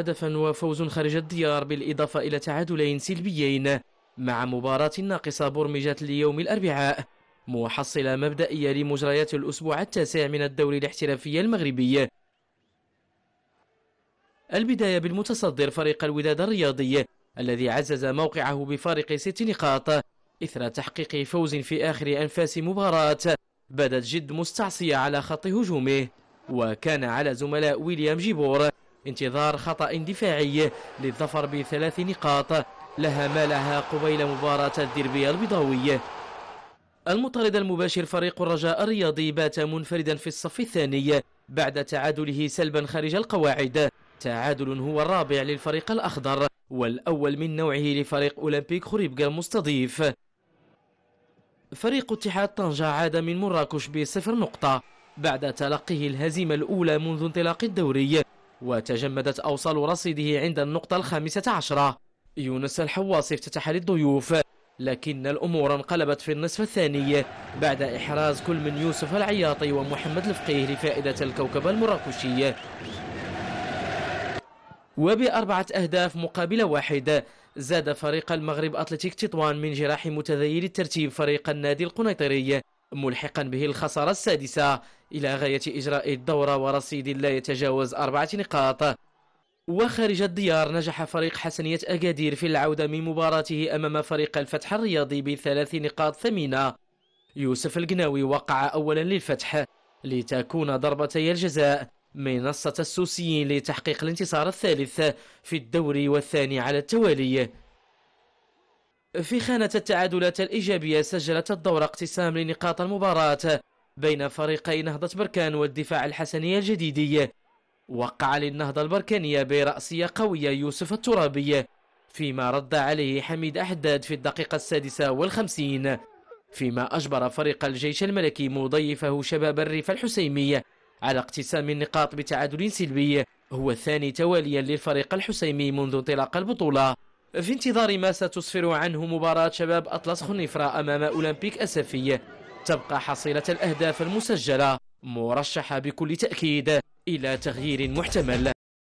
هدفا وفوز خارج الديار بالإضافة إلى تعادلين سلبيين مع مباراة ناقصة برمجت ليوم الأربعاء محصلة مبدئية لمجريات الأسبوع التاسع من الدوري الاحترافي المغربي البداية بالمتصدر فريق الوداد الرياضي الذي عزز موقعه بفارق ست نقاط إثر تحقيق فوز في آخر أنفاس مباراة بدت جد مستعصية على خط هجومه وكان على زملاء ويليام جيبور انتظار خطأ دفاعي للظفر بثلاث نقاط لها ما لها قبيل مباراة الديربي البيضاوي المطارد المباشر فريق الرجاء الرياضي بات منفردا في الصف الثاني بعد تعادله سلبا خارج القواعد تعادل هو الرابع للفريق الأخضر والأول من نوعه لفريق أولمبيك خريبكا المستضيف فريق اتحاد طنجة عاد من مراكش بصفر نقطة بعد تلقيه الهزيمة الأولى منذ انطلاق الدوري وتجمدت أوصال رصيده عند النقطة الخامسة عشرة يونس الحواصي افتتح للضيوف لكن الأمور انقلبت في النصف الثاني بعد إحراز كل من يوسف العياطي ومحمد الفقيه لفائدة الكوكب المراكشي وبأربعة أهداف مقابل واحد زاد فريق المغرب أتلتيك تطوان من جراح متذيل الترتيب فريق النادي القنيطري ملحقا به الخسارة السادسة إلى غاية إجراء الدورة ورصيد لا يتجاوز أربعة نقاط وخارج الديار نجح فريق حسنية أكادير في العودة من مباراته أمام فريق الفتح الرياضي بثلاث نقاط ثمينة يوسف القناوي وقع أولا للفتح لتكون ضربتي الجزاء منصة السوسيين لتحقيق الانتصار الثالث في الدوري والثاني على التوالي في خانة التعادلات الإيجابية سجلت الدورة اقتسام لنقاط المباراة بين فريقي نهضة بركان والدفاع الحسني الجديدي وقع للنهضة البركانية برأسية قوية يوسف الترابي فيما رد عليه حميد أحداد في الدقيقة السادسة والخمسين فيما أجبر فريق الجيش الملكي مضيفه شباب الريف الحسيمي على اقتسام النقاط بتعادل سلبي هو الثاني تواليا للفريق الحسيمي منذ انطلاق البطولة في انتظار ما ستسفر عنه مباراة شباب أطلس خنفرة أمام أولمبيك أسفي تبقى حصيلة الأهداف المسجلة مرشحة بكل تأكيد إلى تغيير محتمل